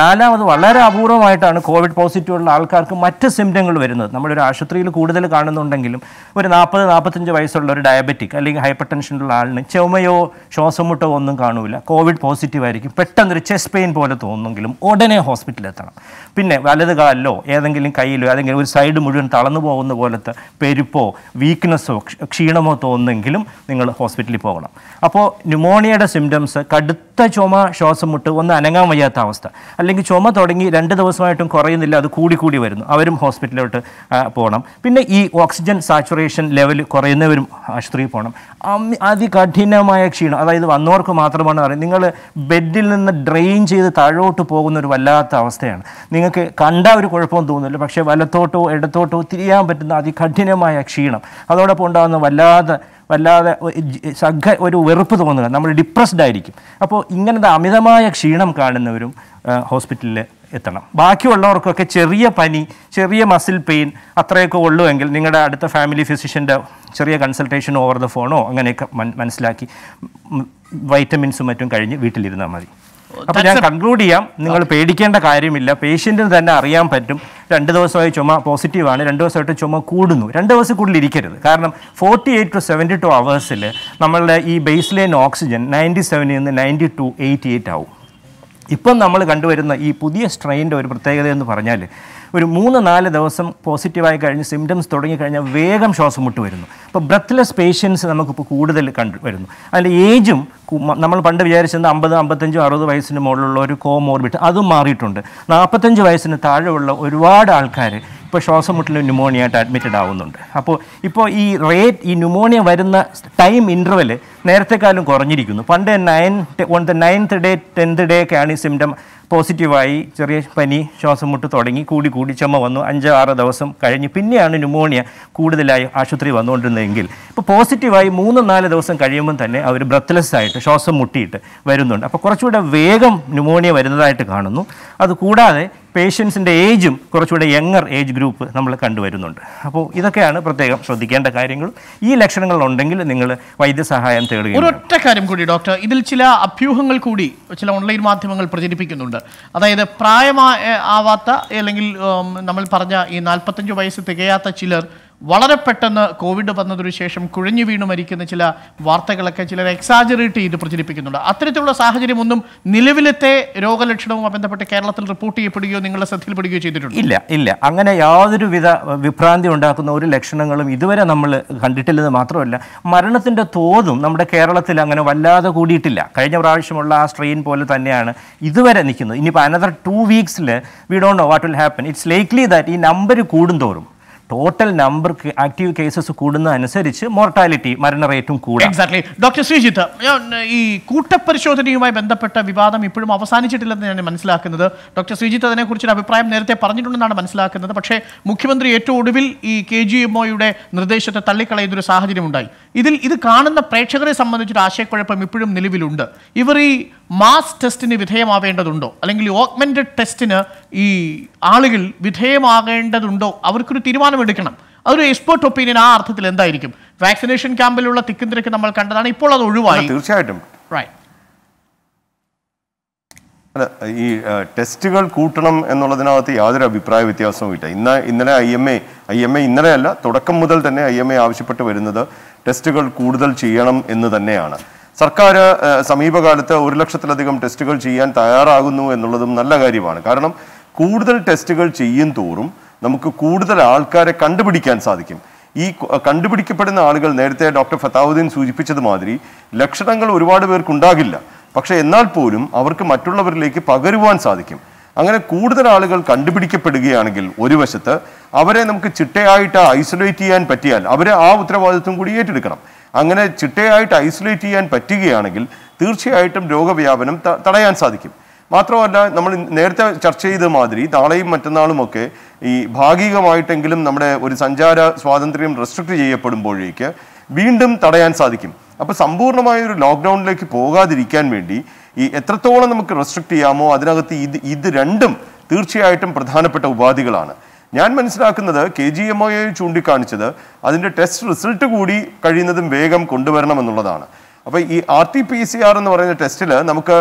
നാലാമത് വളരെ അപൂർവമായിട്ടാണ് കോവിഡ് പോസിറ്റീവ് ഉള്ള ആൾക്കാർക്ക് മറ്റ് സിംറ്റങ്ങൾ വരുന്നത് നമ്മുടെ ഒരു ആശുപത്രിയിൽ കൂടുതൽ കാണുന്നുണ്ടെങ്കിലും ഒരു നാൽപ്പത് നാൽപ്പത്തഞ്ച് വയസ്സുള്ള ഒരു ഡയബറ്റിക് അല്ലെങ്കിൽ ഹൈപ്പർ ടെൻഷനുള്ള ആളിന് ചുമയോ ശ്വാസമുട്ടോ ഒന്നും കാണൂല കോവിഡ് പോസിറ്റീവ് ആയിരിക്കും പെട്ടെന്നൊരു ചെസ്റ്റ് പെയിൻ പോലെ തോന്നുമെങ്കിലും ഉടനെ ഹോസ്പിറ്റലിൽ എത്തണം പിന്നെ വലത് കാലിലോ ഏതെങ്കിലും കയ്യിലോ ഏതെങ്കിലും ഒരു സൈഡ് മുഴുവൻ തളർന്നു പോകുന്ന പോലത്തെ പെരുപ്പോ വീക്ക്നെസ്സോ ക്ഷീണമോ തോന്നുമെങ്കിലും നിങ്ങൾ ഹോസ്പിറ്റലിൽ പോകണം അപ്പോൾ ന്യൂമോണിയയുടെ സിംറ്റംസ് കടുത്ത ചുമ ശ്വാസം മുട്ട് ഒന്ന് അനങ്ങാൻ വയ്യാത്ത അവസ്ഥ അല്ലെങ്കിൽ ചുമ തുടങ്ങി രണ്ട് ദിവസമായിട്ടും കുറയുന്നില്ല അത് കൂടി കൂടി വരുന്നു അവരും ഹോസ്പിറ്റലിലോട്ട് പോകണം പിന്നെ ഈ ഓക്സിജൻ സാച്ചുറേഷൻ ലെവൽ കുറയുന്നവരും ആശുപത്രിയിൽ പോകണം അതികഠിനമായ ക്ഷീണം അതായത് വന്നവർക്ക് മാത്രമാണ് പറയുന്നത് നിങ്ങൾ ബെഡിൽ നിന്ന് ഡ്രെയിൻ ചെയ്ത് താഴോട്ട് പോകുന്ന ഒരു വല്ലാത്ത അവസ്ഥയാണ് നിങ്ങൾക്ക് കണ്ട ഒരു കുഴപ്പമൊന്നും തോന്നില്ല പക്ഷേ വലത്തോട്ടോ ഇടത്തോട്ടോ തിരിയാൻ പറ്റുന്ന അതികഠിനമായ ക്ഷീണം അതോടൊപ്പം ഉണ്ടാകുന്ന വല്ലാതെ വല്ലാതെ സഖ ഒരു വെറുപ്പ് തോന്നുക നമ്മൾ ഡിപ്രസ്ഡ് ആയിരിക്കും അപ്പോൾ ഇങ്ങനത്തെ അമിതമായ ക്ഷീണം കാണുന്നവരും ഹോസ്പിറ്റലിൽ എത്തണം ബാക്കിയുള്ളവർക്കൊക്കെ ചെറിയ പനി ചെറിയ മസിൽ പെയിൻ അത്രയൊക്കെ ഉള്ളുവെങ്കിൽ നിങ്ങളുടെ അടുത്ത ഫാമിലി ഫിസിഷ്യൻ്റെ ചെറിയ കൺസൾട്ടേഷൻ ഓവർ ദ ഫോണോ അങ്ങനെയൊക്കെ മനസ്സിലാക്കി വൈറ്റമിൻസും മറ്റും കഴിഞ്ഞ് വീട്ടിലിരുന്നാൽ മതി അപ്പോൾ ഞാൻ കൺക്ലൂഡ് ചെയ്യാം നിങ്ങൾ പേടിക്കേണ്ട കാര്യമില്ല പേഷ്യൻറ്റിന് തന്നെ അറിയാൻ പറ്റും രണ്ട് ദിവസമായി ചുമ പോസിറ്റീവാണ് രണ്ട് ദിവസമായിട്ട് ചുമ കൂടുന്നു രണ്ട് ദിവസം കൂടുതൽ ഇരിക്കരുത് കാരണം forty eight to seventy two അവേഴ്സിൽ നമ്മളുടെ ഈ ബേസ് ലൈൻ ഓക്സിജൻ നയൻറ്റി സെവനിൽ നിന്ന് നയൻറ്റി ടു എയ്റ്റി എയ്റ്റ് ആവും ഇപ്പം നമ്മൾ കണ്ടുവരുന്ന ഈ പുതിയ സ്ട്രെയിൻ്റെ ഒരു പ്രത്യേകത എന്ന് പറഞ്ഞാൽ ഒരു മൂന്ന് നാല് ദിവസം പോസിറ്റീവായി കഴിഞ്ഞ് സിംറ്റംസ് തുടങ്ങിക്കഴിഞ്ഞാൽ വേഗം ശ്വാസം മുട്ട് വരുന്നു അപ്പോൾ ബ്രത്ത്ലെസ് പേഷ്യൻസ് നമുക്കിപ്പോൾ കൂടുതൽ കണ്ടു വരുന്നു അതിൻ്റെ ഏജും നമ്മൾ പണ്ട് വിചാരിച്ചിരുന്ന അമ്പത് അമ്പത്തഞ്ചും അറുപത് വയസ്സിന് മുകളിലുള്ള ഒരു കോമോർബിറ്റ് അതും മാറിയിട്ടുണ്ട് നാൽപ്പത്തഞ്ച് വയസ്സിന് താഴെയുള്ള ഒരുപാട് ആൾക്കാർ ഇപ്പോൾ ശ്വാസമുട്ടൽ ന്യൂമോണിയ ആയിട്ട് അഡ്മിറ്റഡ് ആവുന്നുണ്ട് അപ്പോൾ ഇപ്പോൾ ഈ റേറ്റ് ഈ ന്യൂമോണിയ വരുന്ന ടൈം ഇൻ്റർവൽ നേരത്തെക്കാലം കുറഞ്ഞിരിക്കുന്നു പണ്ട് nine on the ninth day tenth day ഒക്കെയാണ് ഈ സിംറ്റം പോസിറ്റീവായി ചെറിയ പനി മുട്ട് തുടങ്ങി കൂടി കൂടി ചുമ വന്നു അഞ്ച് ആറ് ദിവസം കഴിഞ്ഞ് പിന്നെയാണ് ന്യൂമോണിയ കൂടുതലായി ആശുപത്രി വന്നുകൊണ്ടിരുന്നതെങ്കിൽ ഇപ്പോൾ പോസിറ്റീവായി മൂന്ന് നാല് ദിവസം കഴിയുമ്പോൾ തന്നെ അവർ ബ്രത്ത്ലെസ് ആയിട്ട് ശ്വാസം മുട്ടിയിട്ട് വരുന്നുണ്ട് അപ്പോൾ കുറച്ചുകൂടെ വേഗം ന്യൂമോണിയ വരുന്നതായിട്ട് കാണുന്നു അതുകൂടാതെ പേഷ്യൻസിൻ്റെ ഏജും കുറച്ചുകൂടെ യങ്ങർ ഏജ് ഗ്രൂപ്പ് നമ്മൾ കണ്ടുവരുന്നുണ്ട് അപ്പോൾ ഇതൊക്കെയാണ് പ്രത്യേകം ശ്രദ്ധിക്കേണ്ട കാര്യങ്ങൾ ഈ ലക്ഷണങ്ങൾ ഉണ്ടെങ്കിൽ നിങ്ങൾ വൈദ്യസഹായം തേടുക ഒരൊറ്റ കാര്യം കൂടി ഡോക്ടർ ഇതിൽ ചില അഭ്യൂഹങ്ങൾ കൂടി ചില ഓൺലൈൻ മാധ്യമങ്ങൾ പ്രചരിപ്പിക്കുന്നുണ്ട് അതായത് പ്രായമാവാത്ത അല്ലെങ്കിൽ നമ്മൾ പറഞ്ഞ ഈ നാൽപ്പത്തഞ്ച് വയസ്സ് തികയാത്ത ചിലർ വളരെ പെട്ടെന്ന് കോവിഡ് വന്നതിനു ശേഷം കുഴഞ്ഞു വീണു മരിക്കുന്ന ചില വാർത്തകളൊക്കെ ചിലർ എക്സാജറേറ്റ് ചെയ്ത് പ്രചരിപ്പിക്കുന്നുണ്ട് അത്തരത്തിലുള്ള ഒന്നും നിലവിലത്തെ രോഗലക്ഷണവുമായി ബന്ധപ്പെട്ട് കേരളത്തിൽ റിപ്പോർട്ട് ചെയ്യപ്പെടുകയോ നിങ്ങളുടെ ശ്രദ്ധയിൽപ്പെടുകയോ ചെയ്തിട്ടുണ്ട് ഇല്ല ഇല്ല അങ്ങനെ യാതൊരുവിധ വിഭ്രാന്തി ഉണ്ടാക്കുന്ന ഒരു ലക്ഷണങ്ങളും ഇതുവരെ നമ്മൾ കണ്ടിട്ടില്ലെന്ന് മാത്രമല്ല മരണത്തിൻ്റെ തോതും നമ്മുടെ കേരളത്തിൽ അങ്ങനെ വല്ലാതെ കൂടിയിട്ടില്ല കഴിഞ്ഞ പ്രാവശ്യമുള്ള ആ സ്ട്രെയിൻ പോലെ തന്നെയാണ് ഇതുവരെ നിൽക്കുന്നത് ഇനിയിപ്പോൾ അനദർ ടു വീക്സിൽ we don't know what will happen it's likely that ഈ നമ്പർ കൂടുന്തോറും ടോട്ടൽ നമ്പർ ആക്റ്റീവ് കേസസ് കൂടുന്നതനുസരിച്ച് മോർട്ടാലിറ്റി മരണ റേറ്റും കൂടും ഡോക്ടർ ശ്രീജിത്ത് ഈ കൂട്ടപരിശോധനയുമായി ബന്ധപ്പെട്ട വിവാദം ഇപ്പോഴും അവസാനിച്ചിട്ടില്ലെന്ന് ഞാൻ മനസ്സിലാക്കുന്നത് ഡോക്ടർ ശ്രീജിത്ത് അതിനെക്കുറിച്ചൊരു അഭിപ്രായം നേരത്തെ പറഞ്ഞിട്ടുണ്ടെന്നാണ് മനസ്സിലാക്കുന്നത് പക്ഷേ മുഖ്യമന്ത്രി ഏറ്റവും ഒടുവിൽ ഈ കെ ജി ഒയുടെ നിർദ്ദേശത്തെ തള്ളിക്കളയുന്നൊരു സാഹചര്യമുണ്ടായി ഇതിൽ ഇത് കാണുന്ന പ്രേക്ഷകരെ സംബന്ധിച്ചൊരു ആശയക്കുഴപ്പം ഇപ്പോഴും നിലവിലുണ്ട് ഇവർ ഈ മാസ് ടെസ്റ്റിന് വിധേയമാവേണ്ടതുണ്ടോ അല്ലെങ്കിൽ ഓഗ്മെന്റഡ് ടെസ്റ്റിന് ഈ ആളുകൾ വിധേയമാകേണ്ടതുണ്ടോ അവർക്കൊരു തീരുമാനം എടുക്കണം അതൊരു എക്സ്പേർട്ട് ഒപ്പീനിയൻ ആ അർത്ഥത്തിൽ എന്തായിരിക്കും വാക്സിനേഷൻ ക്യാമ്പിലുള്ള തിക്കും തിരക്ക് നമ്മൾ കണ്ടതാണ് ഇപ്പോൾ അത് ഒഴിവായി തീർച്ചയായിട്ടും റൈറ്റ് അല്ല ഈ ടെസ്റ്റുകൾ കൂട്ടണം എന്നുള്ളതിനകത്ത് യാതൊരു അഭിപ്രായ ഇല്ല ഇന്ന് ഇന്നലെ I M A I M A ഇന്നലെയല്ല തുടക്കം മുതൽ തന്നെ ഐ എം എ ആവശ്യപ്പെട്ട് വരുന്നത് ടെസ്റ്റുകൾ കൂടുതൽ ചെയ്യണം എന്ന് തന്നെയാണ് സർക്കാർ സമീപകാലത്ത് ഒരു ലക്ഷത്തിലധികം ടെസ്റ്റുകൾ ചെയ്യാൻ തയ്യാറാകുന്നു എന്നുള്ളതും നല്ല കാര്യമാണ് കാരണം കൂടുതൽ ടെസ്റ്റുകൾ ചെയ്യും തോറും നമുക്ക് കൂടുതൽ ആൾക്കാരെ കണ്ടുപിടിക്കാൻ സാധിക്കും ഈ കണ്ടുപിടിക്കപ്പെടുന്ന ആളുകൾ നേരത്തെ ഡോക്ടർ ഫത്താവുദ്ദീൻ സൂചിപ്പിച്ചതുമാതിരി ലക്ഷണങ്ങൾ ഒരുപാട് പേർക്കുണ്ടാകില്ല പക്ഷേ എന്നാൽ പോലും അവർക്ക് മറ്റുള്ളവരിലേക്ക് പകരുവാൻ സാധിക്കും അങ്ങനെ കൂടുതൽ ആളുകൾ കണ്ടുപിടിക്കപ്പെടുകയാണെങ്കിൽ ഒരു വശത്ത് അവരെ നമുക്ക് ചിട്ടയായിട്ട് ഐസൊലേറ്റ് ചെയ്യാൻ പറ്റിയാൽ അവരെ ആ ഉത്തരവാദിത്വം കൂടി ഏറ്റെടുക്കണം അങ്ങനെ ചിട്ടയായിട്ട് ഐസൊലേറ്റ് ചെയ്യാൻ പറ്റുകയാണെങ്കിൽ തീർച്ചയായിട്ടും രോഗവ്യാപനം തടയാൻ സാധിക്കും മാത്രമല്ല നമ്മൾ നേരത്തെ ചർച്ച ചെയ്ത മാതിരി നാളെയും മറ്റന്നാളുമൊക്കെ ഈ ഭാഗികമായിട്ടെങ്കിലും നമ്മുടെ ഒരു സഞ്ചാര സ്വാതന്ത്ര്യം റെസ്ട്രിക്ട് ചെയ്യപ്പെടുമ്പോഴേക്ക് വീണ്ടും തടയാൻ സാധിക്കും അപ്പോൾ സമ്പൂർണ്ണമായ ഒരു ലോക്ക്ഡൗണിലേക്ക് പോകാതിരിക്കാൻ വേണ്ടി ഈ എത്രത്തോളം നമുക്ക് റെസ്ട്രിക്ട് ചെയ്യാമോ അതിനകത്ത് ഇത് ഇത് രണ്ടും തീർച്ചയായിട്ടും പ്രധാനപ്പെട്ട ഉപാധികളാണ് ഞാൻ മനസ്സിലാക്കുന്നത് കെ ജി എം ഒയെ ചൂണ്ടിക്കാണിച്ചത് അതിൻ്റെ ടെസ്റ്റ് റിസൾട്ട് കൂടി കഴിയുന്നതും വേഗം കൊണ്ടുവരണം എന്നുള്ളതാണ് അപ്പോൾ ഈ R T P C R എന്ന് പറയുന്ന ടെസ്റ്റിൽ നമുക്ക്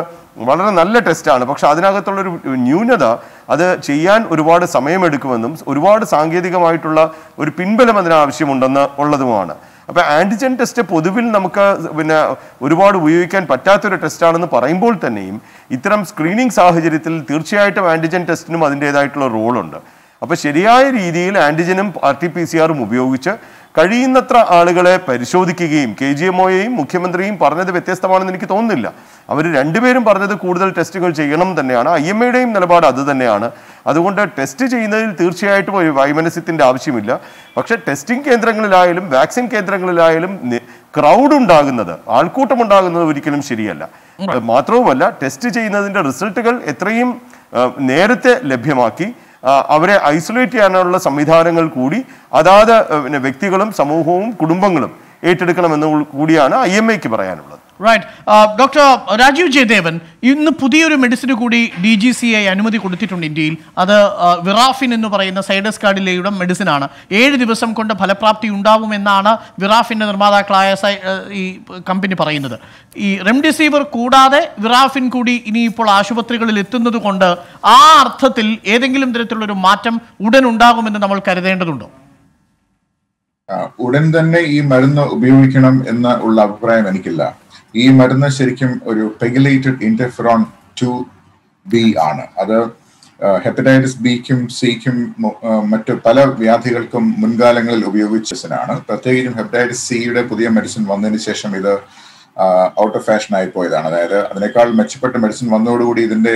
വളരെ നല്ല ടെസ്റ്റാണ് പക്ഷെ അതിനകത്തുള്ളൊരു ന്യൂനത അത് ചെയ്യാൻ ഒരുപാട് സമയമെടുക്കുമെന്നും ഒരുപാട് സാങ്കേതികമായിട്ടുള്ള ഒരു പിൻബലം അതിനാവശ്യമുണ്ടെന്ന് ഉള്ളതുമാണ് അപ്പോൾ ആൻറ്റിജൻ ടെസ്റ്റ് പൊതുവിൽ നമുക്ക് പിന്നെ ഒരുപാട് ഉപയോഗിക്കാൻ പറ്റാത്തൊരു ടെസ്റ്റാണെന്ന് പറയുമ്പോൾ തന്നെയും ഇത്തരം സ്ക്രീനിങ് സാഹചര്യത്തിൽ തീർച്ചയായിട്ടും ആൻറ്റിജൻ ടെസ്റ്റിനും അതിൻ്റേതായിട്ടുള്ള റോളുണ്ട് അപ്പോൾ ശരിയായ രീതിയിൽ ആൻറ്റിജനും ആർ ടി പി സി ആറും ഉപയോഗിച്ച് കഴിയുന്നത്ര ആളുകളെ പരിശോധിക്കുകയും കെ ജി എംഒയെയും മുഖ്യമന്ത്രിയും പറഞ്ഞത് വ്യത്യസ്തമാണെന്ന് എനിക്ക് തോന്നുന്നില്ല അവർ രണ്ടുപേരും പറഞ്ഞത് കൂടുതൽ ടെസ്റ്റുകൾ ചെയ്യണം തന്നെയാണ് ഐ എം എയുടെയും നിലപാട് അത് തന്നെയാണ് അതുകൊണ്ട് ടെസ്റ്റ് ചെയ്യുന്നതിൽ തീർച്ചയായിട്ടും ഒരു വൈമനസ്യത്തിൻ്റെ ആവശ്യമില്ല പക്ഷേ ടെസ്റ്റിംഗ് കേന്ദ്രങ്ങളിലായാലും വാക്സിൻ കേന്ദ്രങ്ങളിലായാലും ക്രൗഡ് ഉണ്ടാകുന്നത് ആൾക്കൂട്ടം ഉണ്ടാകുന്നത് ഒരിക്കലും ശരിയല്ല മാത്രവുമല്ല ടെസ്റ്റ് ചെയ്യുന്നതിൻ്റെ റിസൾട്ടുകൾ എത്രയും നേരത്തെ ലഭ്യമാക്കി അവരെ ഐസൊലേറ്റ് ചെയ്യാനുള്ള സംവിധാനങ്ങൾ കൂടി അതാത് വ്യക്തികളും സമൂഹവും കുടുംബങ്ങളും ഏറ്റെടുക്കണമെന്ന് കൂടിയാണ് ഐ എം എക്ക് പറയാനുള്ളത് റൈറ്റ് ഡോക്ടർ രാജീവ് ജയദേവൻ ഇന്ന് പുതിയൊരു മെഡിസിന് കൂടി ഡി ജി സി ഐ അനുമതി കൊടുത്തിട്ടുണ്ട് ഇന്ത്യയിൽ അത് വിറാഫിൻ എന്ന് പറയുന്ന സൈഡസ് കാർഡിലെയുടെ ആണ് ഏഴ് ദിവസം കൊണ്ട് ഫലപ്രാപ്തി ഉണ്ടാവുമെന്നാണ് വിറാഫിൻ്റെ നിർമ്മാതാക്കളായ ഈ കമ്പനി പറയുന്നത് ഈ റെംഡെസിവിർ കൂടാതെ വിറാഫിൻ കൂടി ഇനിയിപ്പോൾ ആശുപത്രികളിൽ എത്തുന്നത് കൊണ്ട് ആ അർത്ഥത്തിൽ ഏതെങ്കിലും തരത്തിലുള്ളൊരു മാറ്റം ഉടൻ ഉണ്ടാകുമെന്ന് നമ്മൾ കരുതേണ്ടതുണ്ടോ ഉടൻ തന്നെ ഈ മരുന്ന് ഉപയോഗിക്കണം എന്ന ഉള്ള അഭിപ്രായം എനിക്കില്ല ഈ മരുന്ന് ശരിക്കും ഒരു പെഗുലേറ്റഡ് ഇന്റർഫിറോൺ ടു ബി ആണ് അത് ഹെപ്പറ്റൈറ്റിസ് ബിക്കും സിക്കും മറ്റു പല വ്യാധികൾക്കും മുൻകാലങ്ങളിൽ ഉപയോഗിച്ച മെഡിസിനാണ് പ്രത്യേകിച്ചും ഹെപ്പറ്റൈറ്റിസ് സിയുടെ പുതിയ മെഡിസിൻ വന്നതിന് ശേഷം ഇത് ഔട്ട് ഓഫ് ഫാഷൻ ആയി പോയതാണ് അതായത് അതിനേക്കാൾ മെച്ചപ്പെട്ട മെഡിസിൻ വന്നതോടുകൂടി ഇതിന്റെ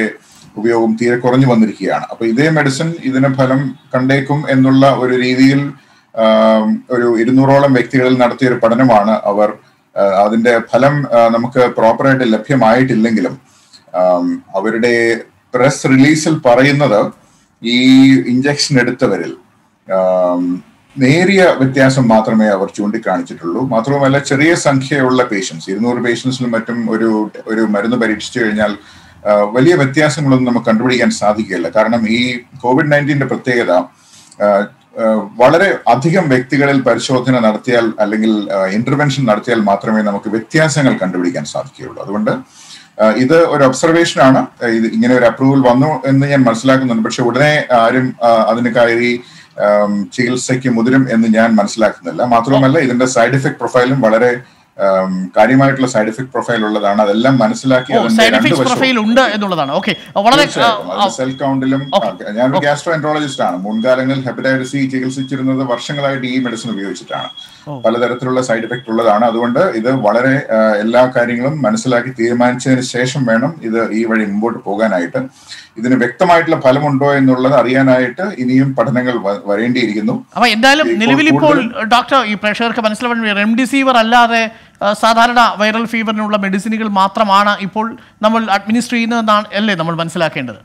ഉപയോഗം തീരെ കുറഞ്ഞു വന്നിരിക്കുകയാണ് അപ്പൊ ഇതേ മെഡിസിൻ ഇതിന് ഫലം കണ്ടേക്കും എന്നുള്ള ഒരു രീതിയിൽ ഒരു ഇരുന്നൂറോളം വ്യക്തികളിൽ നടത്തിയ ഒരു പഠനമാണ് അവർ അതിന്റെ ഫലം നമുക്ക് പ്രോപ്പറായിട്ട് ലഭ്യമായിട്ടില്ലെങ്കിലും അവരുടെ പ്രസ് റിലീസിൽ പറയുന്നത് ഈ ഇഞ്ചക്ഷൻ എടുത്തവരിൽ നേരിയ വ്യത്യാസം മാത്രമേ അവർ ചൂണ്ടിക്കാണിച്ചിട്ടുള്ളൂ മാത്രവുമല്ല ചെറിയ സംഖ്യയുള്ള പേഷ്യൻസ് ഇരുന്നൂറ് പേഷ്യൻസിലും മറ്റും ഒരു ഒരു മരുന്ന് പരീക്ഷിച്ചു കഴിഞ്ഞാൽ വലിയ വ്യത്യാസങ്ങളൊന്നും നമുക്ക് കണ്ടുപിടിക്കാൻ സാധിക്കില്ല കാരണം ഈ കോവിഡ് നയൻറ്റീൻ്റെ പ്രത്യേകത വളരെ അധികം വ്യക്തികളിൽ പരിശോധന നടത്തിയാൽ അല്ലെങ്കിൽ ഇന്റർവെൻഷൻ നടത്തിയാൽ മാത്രമേ നമുക്ക് വ്യത്യാസങ്ങൾ കണ്ടുപിടിക്കാൻ സാധിക്കുകയുള്ളൂ അതുകൊണ്ട് ഇത് ഒരു ഒബ്സർവേഷൻ ആണ് ഇത് ഇങ്ങനെ ഒരു അപ്രൂവൽ വന്നു എന്ന് ഞാൻ മനസ്സിലാക്കുന്നുണ്ട് പക്ഷെ ഉടനെ ആരും അതിന് കയറി ചികിത്സയ്ക്ക് മുതിരും എന്ന് ഞാൻ മനസ്സിലാക്കുന്നില്ല മാത്രമല്ല ഇതിന്റെ സൈഡ് എഫക്ട് പ്രൊഫൈലും വളരെ കാര്യമായിട്ടുള്ള സൈഡ് എഫക്ട് പ്രൊഫൈൽ ഉള്ളതാണ് അതെല്ലാം മനസ്സിലാക്കി പ്രൊഫൈൽ ഉണ്ട് എന്നുള്ളതാണ് വളരെ സെൽ കൗണ്ടിലും ഞാൻ ഗ്യാസ്ട്രോ എൻട്രോളജിസ്റ്റ് ആണ് മുൻകാലങ്ങളിൽ ഹെപ്പറ്റൈറ്റിസ് സി ചികിത്സിച്ചിരുന്നത് വർഷങ്ങളായിട്ട് ഈ മെഡിസിൻ e ഉപയോഗിച്ചിട്ടാണ് പലതരത്തിലുള്ള സൈഡ് എഫക്ട് ഉള്ളതാണ് അതുകൊണ്ട് ഇത് വളരെ എല്ലാ കാര്യങ്ങളും മനസ്സിലാക്കി തീരുമാനിച്ചതിന് ശേഷം വേണം ഇത് ഈ വഴി മുമ്പോട്ട് പോകാനായിട്ട് ഇതിന് വ്യക്തമായിട്ടുള്ള ഫലമുണ്ടോ എന്നുള്ളത് അറിയാനായിട്ട് ഇനിയും പഠനങ്ങൾ വരേണ്ടിയിരിക്കുന്നു അപ്പൊ എന്തായാലും നിലവിൽ ഇപ്പോൾ ഡോക്ടർ ഈ പ്രേക്ഷകർക്ക് മനസ്സിലാവാൻ റെംഡിസിവർ അല്ലാതെ സാധാരണ വൈറൽ ഫീവറിനുള്ള മെഡിസിനുകൾ മാത്രമാണ് ഇപ്പോൾ നമ്മൾ അഡ്മിനിസ്റ്റർ ചെയ്യുന്നതെന്നാണ് അല്ലേ നമ്മൾ മനസ്സിലാക്കേണ്ടത്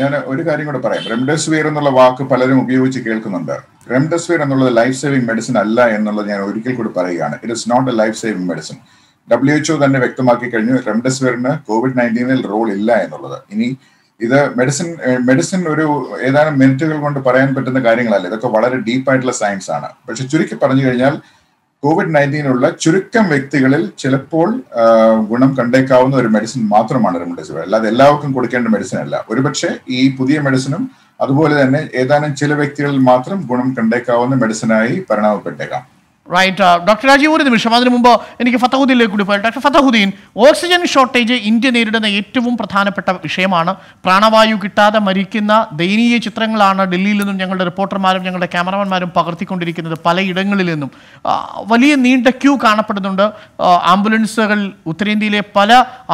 ഞാൻ ഒരു കാര്യം കൂടെ പറയാം റെംഡെസിവിർ എന്നുള്ള വാക്ക് പലരും ഉപയോഗിച്ച് കേൾക്കുന്നുണ്ട് റെംഡെസിവിർ എന്നുള്ളത് ലൈഫ് സേവിംഗ് മെഡിസിൻ അല്ല എന്നുള്ളത് ഞാൻ ഒരിക്കൽ കൂടി പറയുകയാണ് it is not a life saving medicine W H O തന്നെ വ്യക്തമാക്കി കഴിഞ്ഞു റെംഡെസിവിറിന് കോവിഡ് നയൻറ്റീനിൽ റോൾ ഇല്ല എന്നുള്ളത് ഇനി ഇത് മെഡിസിൻ മെഡിസിൻ ഒരു ഏതാനും മിനിറ്റുകൾ കൊണ്ട് പറയാൻ പറ്റുന്ന കാര്യങ്ങളല്ല ഇതൊക്കെ വളരെ ഡീപ്പായിട്ടുള്ള സയൻസ് ആണ് പക്ഷെ ചുരുക്കി പറഞ്ഞു കഴിഞ്ഞാൽ കോവിഡ് നയൻറ്റീനുള്ള ചുരുക്കം വ്യക്തികളിൽ ചിലപ്പോൾ ഗുണം കണ്ടേക്കാവുന്ന ഒരു മെഡിസിൻ മാത്രമാണ് റെംഡെസിവിർ അല്ലാതെ എല്ലാവർക്കും കൊടുക്കേണ്ട മെഡിസിൻ അല്ല ഒരുപക്ഷെ ഈ പുതിയ മെഡിസിനും അതുപോലെ തന്നെ ഏതാനും ചില വ്യക്തികളിൽ മാത്രം ഗുണം കണ്ടേക്കാവുന്ന മെഡിസിനായി പരിണാമപ്പെട്ടേക്കാം റൈറ്റ് ഡോക്ടർ uh, രാജീവ് ഒരു നിമിഷം അതിനു മുമ്പ് എനിക്ക് ഫത്തഹുദ്ദീനിലേക്ക് കൂടി പോയാൽ doctor Fathahuddin oxygen shortage India നേരിടുന്ന ഏറ്റവും പ്രധാനപ്പെട്ട വിഷയമാണ് പ്രാണവായു കിട്ടാതെ മരിക്കുന്ന ദയനീയ ചിത്രങ്ങളാണ് ഡൽഹിയിൽ നിന്നും ഞങ്ങളുടെ റിപ്പോർട്ടർമാരും ഞങ്ങളുടെ ക്യാമറമാന്മാരും പകർത്തിക്കൊണ്ടിരിക്കുന്നത് പലയിടങ്ങളിൽ നിന്നും വലിയ നീണ്ട ക്യൂ കാണപ്പെടുന്നുണ്ട് ആംബുലൻസുകൾ ഉത്തരേന്ത്യയിലെ പല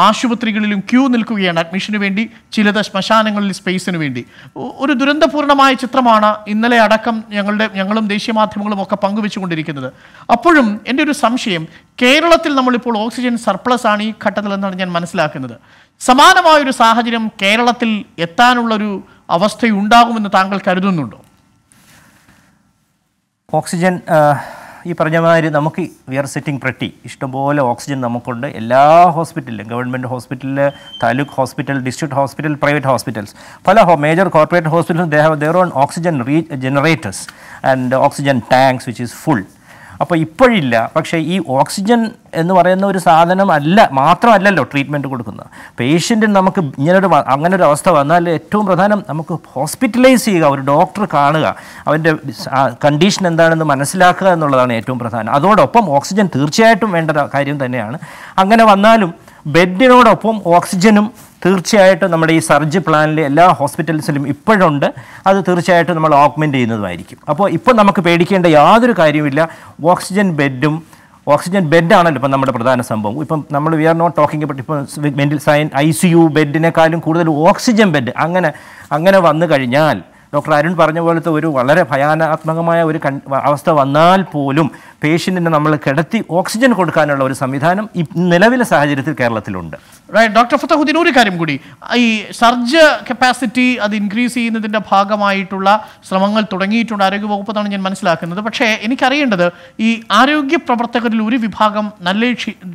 ആശുപത്രികളിലും ക്യൂ നിൽക്കുകയാണ് അഡ്മിഷന് വേണ്ടി ചിലത് ശ്മശാനങ്ങളിൽ സ്പേസിന് വേണ്ടി ഒരു ദുരന്തപൂർണമായ ചിത്രമാണ് ഇന്നലെ അടക്കം ഞങ്ങളുടെ ഞങ്ങളും ദേശീയ മാധ്യമങ്ങളും ഒക്കെ പങ്കുവെച്ചുകൊണ്ടിരിക്കുന്നത് അപ്പോഴും എൻ്റെ ഒരു സംശയം കേരളത്തിൽ നമ്മളിപ്പോൾ ഓക്സിജൻ സർപ്ലസ് ആണ് ഈ ഘട്ടത്തിൽ എന്നാണ് ഞാൻ മനസ്സിലാക്കുന്നത് സമാനമായൊരു സാഹചര്യം കേരളത്തിൽ എത്താനുള്ളൊരു അവസ്ഥയുണ്ടാകുമെന്ന് താങ്കൾ കരുതുന്നുണ്ടോ ഓക്സിജൻ ഈ പറഞ്ഞ മാതിരി നമുക്ക് വി ആർ സെറ്റിംഗ് പ്രട്ടി ഇഷ്ടംപോലെ ഓക്സിജൻ നമുക്കുണ്ട് എല്ലാ ഹോസ്പിറ്റലിലും ഗവൺമെൻറ് ഹോസ്പിറ്റലിൽ taluk hospital district hospital private hospitals പല major corporate hospitals they have their own oxygen regenerators and oxygen tanks which is full അപ്പോൾ ഇപ്പോഴില്ല പക്ഷേ ഈ ഓക്സിജൻ എന്ന് പറയുന്ന ഒരു സാധനം അല്ല മാത്രമല്ലല്ലോ ട്രീറ്റ്മെൻറ്റ് കൊടുക്കുന്നത് പേഷ്യൻറ്റിന് നമുക്ക് ഇങ്ങനൊരു അങ്ങനൊരു അവസ്ഥ വന്നാൽ ഏറ്റവും പ്രധാനം നമുക്ക് ഹോസ്പിറ്റലൈസ് ചെയ്യുക ഒരു ഡോക്ടർ കാണുക അവൻ്റെ കണ്ടീഷൻ എന്താണെന്ന് മനസ്സിലാക്കുക എന്നുള്ളതാണ് ഏറ്റവും പ്രധാനം അതോടൊപ്പം ഓക്സിജൻ തീർച്ചയായിട്ടും വേണ്ട കാര്യം തന്നെയാണ് അങ്ങനെ വന്നാലും ബെഡിനോടൊപ്പം ഓക്സിജനും തീർച്ചയായിട്ടും നമ്മുടെ ഈ സർജ് പ്ലാനിൽ എല്ലാ ഹോസ്പിറ്റൽസിലും ഇപ്പോഴുണ്ട് അത് തീർച്ചയായിട്ടും നമ്മൾ ഓഗ്മെൻറ്റ് ചെയ്യുന്നതുമായിരിക്കും അപ്പോൾ ഇപ്പോൾ നമുക്ക് പേടിക്കേണ്ട യാതൊരു കാര്യമില്ല ഓക്സിജൻ ബെഡും ഓക്സിജൻ ബെഡാണല്ലോ ഇപ്പം നമ്മുടെ പ്രധാന സംഭവം ഇപ്പം നമ്മൾ we are not talking but ഇപ്പം മെൻ്റൽ സയൻ ഐ സി യു ബെഡിനേക്കാളും കൂടുതൽ ഓക്സിജൻ ബെഡ് അങ്ങനെ അങ്ങനെ വന്നു കഴിഞ്ഞാൽ ഡോക്ടർ അരുൺ പറഞ്ഞ പോലത്തെ ഒരു വളരെ ഭയാനാത്മകമായ ഒരു അവസ്ഥ വന്നാൽ പോലും പേഷ്യൻറ്റിനെ നമ്മൾ കിടത്തി ഓക്സിജൻ കൊടുക്കാനുള്ള ഒരു സംവിധാനം ഈ നിലവിലെ സാഹചര്യത്തിൽ കേരളത്തിലുണ്ട് ഡോക്ടർ ഫത്തഹുദ്ദീൻ ഒരു കാര്യം കൂടി ഈ സർജ് കപ്പാസിറ്റി അത് ഇൻക്രീസ് ചെയ്യുന്നതിൻ്റെ ഭാഗമായിട്ടുള്ള ശ്രമങ്ങൾ തുടങ്ങിയിട്ടുണ്ട് ആരോഗ്യവകുപ്പ് എന്നാണ് ഞാൻ മനസ്സിലാക്കുന്നത് പക്ഷേ എനിക്കറിയേണ്ടത് ഈ ആരോഗ്യ പ്രവർത്തകരിൽ ഒരു വിഭാഗം നല്ല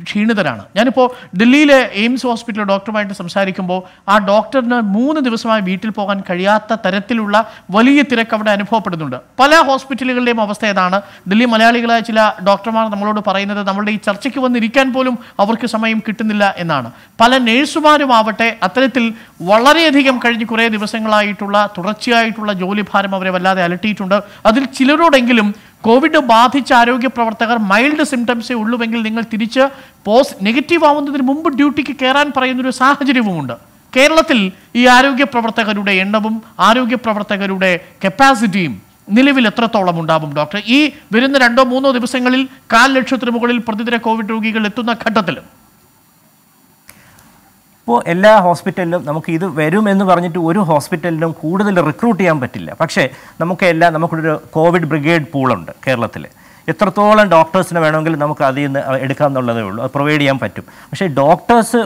ക്ഷീണിതരാണ് ഞാനിപ്പോൾ ഡൽഹിയിലെ എയിംസ് ഹോസ്പിറ്റലിലെ ഡോക്ടറുമായിട്ട് സംസാരിക്കുമ്പോൾ ആ ഡോക്ടറിന് മൂന്ന് ദിവസമായി വീട്ടിൽ പോകാൻ കഴിയാത്ത തരത്തിലുള്ള വലിയ തിരക്ക് അവിടെ അനുഭവപ്പെടുന്നുണ്ട് പല ഹോസ്പിറ്റലുകളുടെയും അവസ്ഥ ഏതാണ് ഡൽഹി മലയാളികളായ ചില ഡോക്ടർമാർ നമ്മളോട് പറയുന്നത് നമ്മളുടെ ഈ ചർച്ചയ്ക്ക് വന്നിരിക്കാൻ പോലും അവർക്ക് സമയം കിട്ടുന്നില്ല എന്നാണ് പല നേഴ്സുമാരുമാവട്ടെ അത്തരത്തിൽ വളരെയധികം കഴിഞ്ഞ് കുറേ ദിവസങ്ങളായിട്ടുള്ള തുടർച്ചയായിട്ടുള്ള ജോലിഭാരം അവരെ വല്ലാതെ അലട്ടിയിട്ടുണ്ട് അതിൽ ചിലരോടെങ്കിലും കോവിഡ് ബാധിച്ച ആരോഗ്യ പ്രവർത്തകർ മൈൽഡ് സിംറ്റംസേ ഉള്ളുവെങ്കിൽ നിങ്ങൾ തിരിച്ച് പോസ് നെഗറ്റീവ് ആവുന്നതിന് മുമ്പ് ഡ്യൂട്ടിക്ക് കയറാൻ പറയുന്നൊരു സാഹചര്യവുമുണ്ട് കേരളത്തിൽ ഈ ആരോഗ്യ പ്രവർത്തകരുടെ എണ്ണവും ആരോഗ്യ പ്രവർത്തകരുടെ കപ്പാസിറ്റിയും നിലവിൽ എത്രത്തോളം ഉണ്ടാവും ഡോക്ടർ ഈ വരുന്ന രണ്ടോ മൂന്നോ ദിവസങ്ങളിൽ കാൽ ലക്ഷത്തിന് മുകളിൽ പ്രതിദിന കോവിഡ് രോഗികൾ എത്തുന്ന ഘട്ടത്തിൽ ഇപ്പോൾ എല്ലാ ഹോസ്പിറ്റലിലും നമുക്ക് ഇത് വരും എന്ന് പറഞ്ഞിട്ട് ഒരു ഹോസ്പിറ്റലിലും കൂടുതൽ റിക്രൂട്ട് ചെയ്യാൻ പറ്റില്ല പക്ഷേ നമുക്ക് എല്ലാം നമുക്കൊരു കോവിഡ് ബ്രിഗേഡ് പൂളുണ്ട് കേരളത്തിൽ എത്രത്തോളം ഡോക്ടേഴ്സിന് വേണമെങ്കിൽ നമുക്ക് അതിൽ നിന്ന് എടുക്കാം എന്നുള്ളതേ ഉള്ളൂ അത് പ്രൊവൈഡ് ചെയ്യാൻ പറ്റും പക്ഷേ ഡോക്ടേഴ്സ്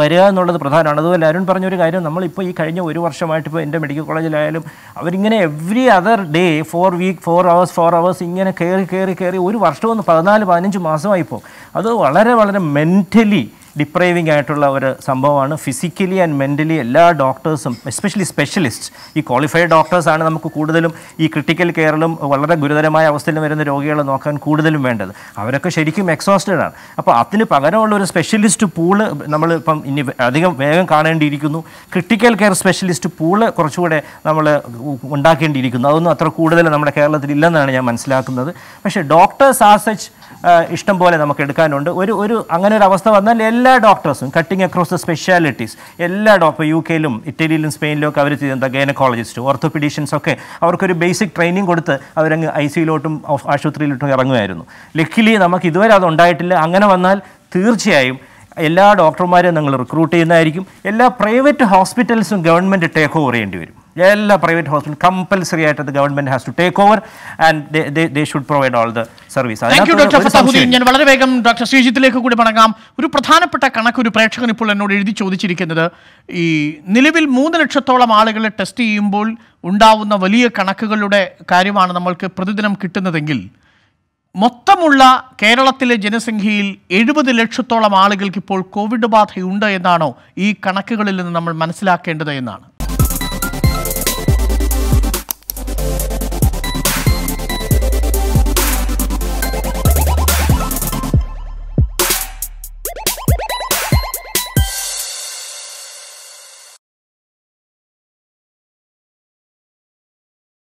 വരിക എന്നുള്ളത് പ്രധാനമാണ് അതുപോലെ അരുൺ പറഞ്ഞൊരു കാര്യം നമ്മളിപ്പോൾ ഈ കഴിഞ്ഞ ഒരു വർഷമായിട്ട് ഇപ്പോൾ എൻ്റെ മെഡിക്കൽ കോളേജിലായാലും അവരിങ്ങനെ every other day four week four hours four hours ഇങ്ങനെ കയറി കയറി കയറി ഒരു വർഷം ഒന്ന് പതിനാല് പതിനഞ്ച് മാസമായി പോകും അത് വളരെ വളരെ മെൻ്റലി ഡിപ്രൈവിംഗ് ആയിട്ടുള്ള ഒരു സംഭവമാണ് ഫിസിക്കലി ആൻഡ് മെൻ്റലി എല്ലാ ഡോക്ടേഴ്സും എസ്പെഷ്യലി സ്പെഷ്യലിസ്റ്റ് ഈ ക്വാളിഫൈഡ് ഡോക്ടേഴ്സാണ് നമുക്ക് കൂടുതലും ഈ ക്രിട്ടിക്കൽ കെയറിലും വളരെ ഗുരുതരമായ അവസ്ഥയിലും വരുന്ന രോഗികളെ നോക്കാൻ കൂടുതലും വേണ്ടത് അവരൊക്കെ ശരിക്കും എക്സോസ്റ്റഡ് ആണ് അപ്പോൾ അതിന് പകരമുള്ള ഒരു സ്പെഷ്യലിസ്റ്റ് പൂള് നമ്മൾ ഇപ്പം ഇനി അധികം വേഗം കാണേണ്ടിയിരിക്കുന്നു ക്രിട്ടിക്കൽ കെയർ സ്പെഷ്യലിസ്റ്റ് പൂള് കുറച്ചുകൂടെ നമ്മൾ ഉണ്ടാക്കേണ്ടിയിരിക്കുന്നു അതൊന്നും അത്ര കൂടുതൽ നമ്മുടെ കേരളത്തിൽ ഇല്ലെന്നാണ് ഞാൻ മനസ്സിലാക്കുന്നത് പക്ഷേ ഡോക്ടേഴ്സ് ആസ് സച്ച് ഇഷ്ടം പോലെ നമുക്ക് എടുക്കാനുണ്ട് ഒരു ഒരു അങ്ങനെ ഒരു അവസ്ഥ വന്നാൽ എല്ലാ ഡോക്ടേഴ്സും കട്ടിങ് അക്രോസ് ദ സ്പെഷ്യാലിറ്റീസ് എല്ലാ ഡോക്ടർ യു കെയിലും ഇറ്റലിയിലും ഒക്കെ അവർ ചെയ്യുന്ന ഗൈനക്കോളജിസ്റ്റ് ഓർത്തോപീഡീഷ്യൻസ് ഒക്കെ അവർക്കൊരു ബേസിക് ട്രെയിനിങ് കൊടുത്ത് അവരങ്ങ് ഐ സിയിലോട്ടും ആശുപത്രിയിലോട്ടും ഇറങ്ങുമായിരുന്നു ലക്കിലി നമുക്ക് ഇതുവരെ അത് ഉണ്ടായിട്ടില്ല അങ്ങനെ വന്നാൽ തീർച്ചയായും എല്ലാ ഡോക്ടർമാരെയും നിങ്ങൾ റിക്രൂട്ട് ചെയ്യുന്നതായിരിക്കും എല്ലാ പ്രൈവറ്റ് ഹോസ്പിറ്റൽസും ഗവൺമെൻറ് ടേക്ക് ഓവർ ചെയ്യേണ്ടി വരും എല്ലാ പ്രൈവറ്റ് ഹോസ്പിറ്റൽ കമ്പൽസറി ആയിട്ട് അത് government has to take over and they should provide all the service ഞാൻ വളരെ വേഗം ഡോക്ടർ ശ്രീജിത്തിലേക്ക് കൂടി മടങ്ങാം ഒരു പ്രധാനപ്പെട്ട കണക്ക് ഒരു പ്രേക്ഷകൻ ഇപ്പോൾ എന്നോട് എഴുതി ചോദിച്ചിരിക്കുന്നത് ഈ നിലവിൽ മൂന്ന് ലക്ഷത്തോളം ആളുകളെ ടെസ്റ്റ് ചെയ്യുമ്പോൾ ഉണ്ടാവുന്ന വലിയ കണക്കുകളുടെ കാര്യമാണ് നമ്മൾക്ക് പ്രതിദിനം കിട്ടുന്നതെങ്കിൽ മൊത്തമുള്ള കേരളത്തിലെ ജനസംഖ്യയിൽ എഴുപത് ലക്ഷത്തോളം ആളുകൾക്ക് ഇപ്പോൾ കോവിഡ് ബാധയുണ്ട് എന്നാണോ ഈ കണക്കുകളിൽ നിന്ന് നമ്മൾ മനസ്സിലാക്കേണ്ടത് എന്നാണ്